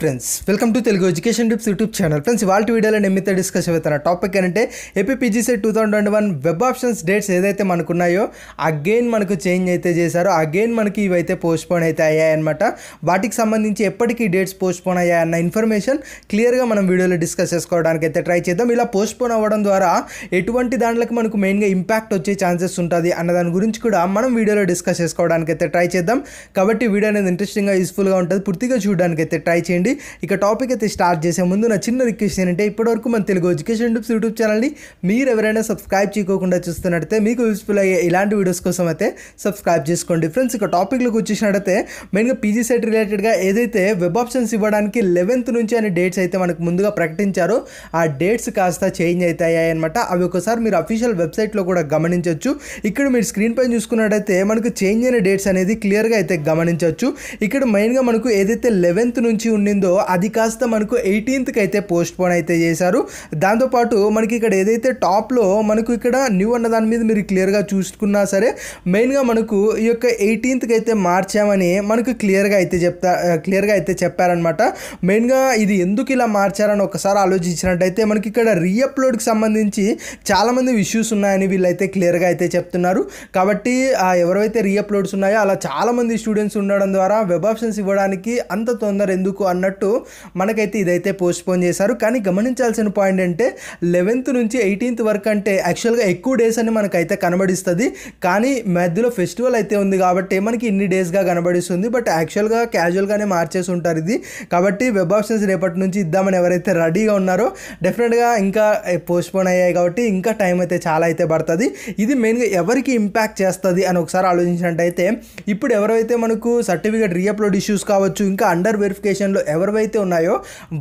friends welcome to Telugu education tips YouTube channel friends వాళ్ళ వీడియోలో మీతో డిస్కస్ అవుతున్న టాపిక్ ఏంటంటే APPGC two thousand twenty one web options dates ఏదైతే మనకున్నాయో అగైన్ మనకు చేంజ్ అయితే చేశారో అగైన్ మనకి ఇవైతే పోస్ట్పోన్ అయితే అయ్యాయన్నమాట వాటికి సంబంధించి ఎప్పటికీ డేట్స్ పోస్ట్పోన్ అయ్యాయన్న ఇన్ఫర్మేషన్ క్లియర్గా మనం వీడియోలో డిస్కస్ చేసుకోవడానికి అయితే ట్రై చేద్దాం ఇలా పోస్ట్పోన్ అవ్వడం ద్వారా ఎటువంటి దాంట్లోకి మనకు మెయిన్గా ఇంపాక్ట్ వచ్చే ఛాన్సెస్ ఉంటుంది అన్న దాని గురించి కూడా మనం వీడియోలో డిస్కస్ చేసుకోవడానికి అయితే ట్రై చేద్దాం కాబట్టి వీడియో అనేది ఇంట్రెస్టింగ్గా యూస్ఫుల్గా ఉంటుంది పూర్తిగా చూడడానికి అయితే ట్రై చేయండి చేయండి ఇక టాపిక్ అయితే స్టార్ట్ చేసే ముందు నా చిన్న రిక్వెస్ట్ ఏంటంటే ఇప్పటివరకు మన తెలుగు ఎడ్యుకేషన్ టూప్స్ యూట్యూబ్ ఛానల్ని మీరు ఎవరైనా సబ్స్క్రైబ్ చేయకుండా చూస్తున్నట్టయితే మీకు యూస్ఫుల్ అయ్యే ఇలాంటి వీడియోస్ కోసం అయితే సబ్స్క్రైబ్ చేసుకోండి ఫ్రెండ్స్ ఇక టాపిక్లోకి వచ్చేసినట్టయితే మెయిన్గా పీజీ సెట్ రిలేటెడ్గా ఏదైతే వెబ్ ఆప్షన్స్ ఇవ్వడానికి లెవెన్త్ నుంచి అనే డేట్స్ అయితే మనకు ముందుగా ప్రకటించారో ఆ డేట్స్ కాస్త చేంజ్ అవుతాయి అనమాట అవి ఒకసారి మీరు అఫీషియల్ వెబ్సైట్లో కూడా గమనించవచ్చు ఇక్కడ మీరు స్క్రీన్ పైన చూసుకున్నట్టయితే మనకు చేంజ్ అయిన డేట్స్ అనేది క్లియర్గా అయితే గమనించవచ్చు ఇక్కడ మెయిన్గా మనకు ఏదైతే లెవెన్త్ నుంచి ఉండిందో ఉండిందో అది కాస్త మనకు ఎయిటీన్త్కి అయితే పోస్ట్ పోన్ అయితే చేశారు దాంతోపాటు మనకి ఇక్కడ ఏదైతే టాప్లో మనకు ఇక్కడ న్యూ అన్న దాని మీద మీరు క్లియర్గా చూసుకున్నా సరే మెయిన్గా మనకు ఈ యొక్క ఎయిటీన్త్కి అయితే మార్చామని మనకు క్లియర్గా అయితే చెప్తా క్లియర్గా అయితే చెప్పారనమాట మెయిన్గా ఇది ఎందుకు ఇలా మార్చారని ఒకసారి ఆలోచించినట్టయితే మనకి ఇక్కడ రీఅప్లోడ్కి సంబంధించి చాలామంది ఇష్యూస్ ఉన్నాయని వీళ్ళైతే క్లియర్గా అయితే చెప్తున్నారు కాబట్టి ఎవరైతే రీఅప్లోడ్స్ ఉన్నాయో అలా చాలామంది స్టూడెంట్స్ ఉండడం ద్వారా వెబ్ ఆప్షన్స్ ఇవ్వడానికి అంత తొందర ఎందుకు అన్న అన్నట్టు మనకైతే ఇదైతే పోస్ట్పోన్ చేశారు కానీ గమనించాల్సిన పాయింట్ అంటే లెవెన్త్ నుంచి ఎయిటీన్త్ వరకు అంటే యాక్చువల్గా ఎక్కువ డేస్ అని మనకైతే కనబడిస్తుంది కానీ మధ్యలో ఫెస్టివల్ అయితే ఉంది కాబట్టి మనకి ఇన్ని డేస్గా కనబడిస్తుంది బట్ యాక్చువల్గా క్యాజువల్గానే మార్చేసి ఉంటారు ఇది కాబట్టి వెబ్ ఆప్షన్స్ రేపటి నుంచి ఇద్దామని ఎవరైతే రెడీగా ఉన్నారో డెఫినెట్గా ఇంకా పోస్ట్పోన్ అయ్యాయి కాబట్టి ఇంకా టైం అయితే చాలా అయితే పడుతుంది ఇది మెయిన్గా ఎవరికి ఇంపాక్ట్ చేస్తుంది అని ఒకసారి ఆలోచించినట్టయితే ఇప్పుడు ఎవరైతే మనకు సర్టిఫికేట్ రీఅప్లోడ్ ఇష్యూస్ కావచ్చు ఇంకా అండర్ వెరిఫికేషన్లో ఎవరివైతే ఉన్నాయో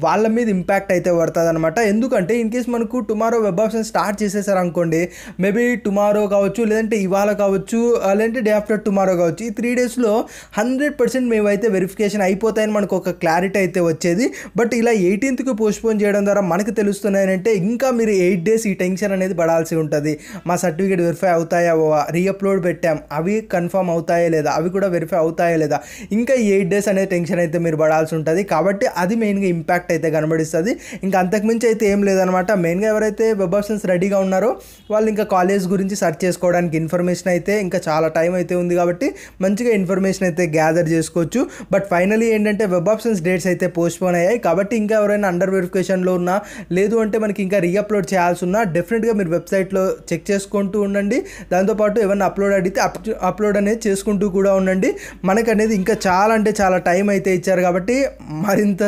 వాళ్ళ మీద ఇంపాక్ట్ అయితే పడుతుంది అనమాట ఎందుకంటే ఇన్ కేస్ మనకు టుమారో వెబ్ ఆప్షన్ స్టార్ట్ చేసేసారు అనుకోండి మేబీ టుమారో కావచ్చు లేదంటే ఇవాళ కావచ్చు లేదంటే డే ఆఫ్టర్ టుమారో కావచ్చు ఈ త్రీ డేస్లో హండ్రెడ్ పర్సెంట్ మేమైతే వెరిఫికేషన్ అయిపోతాయని మనకు ఒక క్లారిటీ అయితే వచ్చేది బట్ ఇలా ఎయిటీన్త్కి పోస్ట్పోన్ చేయడం ద్వారా మనకు తెలుస్తున్నాయంటే ఇంకా మీరు ఎయిట్ డేస్ ఈ టెన్షన్ అనేది పడాల్సి ఉంటుంది మా సర్టిఫికేట్ వెరిఫై అవుతాయా రీఅప్లోడ్ పెట్టాం అవి కన్ఫర్మ్ అవుతాయా లేదా అవి కూడా వెరిఫై అవుతాయా లేదా ఇంకా ఎయిట్ డేస్ అనే టెన్షన్ అయితే మీరు పడాల్సి ఉంటుంది కాబట్టి కాబట్టి అది మెయిన్గా ఇంపాక్ట్ అయితే కనబడిస్తుంది ఇంకా అంతకుమించి అయితే ఏం లేదనమాట మెయిన్గా ఎవరైతే వెబ్ ఆప్షన్స్ రెడీగా ఉన్నారో వాళ్ళు ఇంకా కాలేజ్ గురించి సెర్చ్ చేసుకోవడానికి ఇన్ఫర్మేషన్ అయితే ఇంకా చాలా టైం అయితే ఉంది కాబట్టి మంచిగా ఇన్ఫర్మేషన్ అయితే గ్యాదర్ చేసుకోవచ్చు బట్ ఫైనలీ ఏంటంటే వెబ్ ఆప్షన్స్ డేట్స్ అయితే పోస్ట్పోన్ అయ్యాయి కాబట్టి ఇంకా ఎవరైనా అండర్ వెరిఫికేషన్లో ఉన్నా లేదు అంటే మనకి ఇంకా రీఅప్లోడ్ చేయాల్సి ఉన్నా డెఫినెట్గా మీరు వెబ్సైట్లో చెక్ చేసుకుంటూ ఉండండి దాంతోపాటు ఏమైనా అప్లోడ్ అడిగితే అప్ అప్లోడ్ అనేది చేసుకుంటూ కూడా ఉండండి మనకనేది ఇంకా చాలా అంటే చాలా టైం అయితే ఇచ్చారు కాబట్టి మా మరింత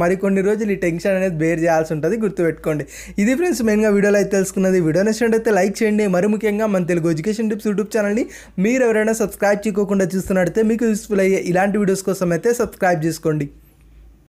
మరికొన్ని రోజులు ఈ టెన్షన్ అనేది బేర్ చేయాల్సి ఉంటుంది గుర్తుపెట్టుకోండి ఇది ఫ్రెండ్స్ మెయిన్గా వీడియోలో అయితే తెలుసుకున్నది వీడియో నచ్చినట్టయితే లైక్ చేయండి మరి ముఖ్యంగా మన తెలుగు ఎడ్యుకేషన్ టిప్స్ యూట్యూబ్ ఛానల్ని మీరు ఎవరైనా సబ్స్క్రైబ్ చేయకుండా చూస్తున్నట్టయితే మీకు యూస్ఫుల్ అయ్యే ఇలాంటి వీడియోస్ కోసం అయితే సబ్స్క్రైబ్ చేసుకోండి